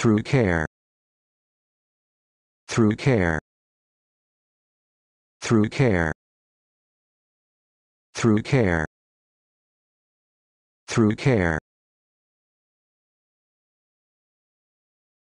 through care through care through care through care through care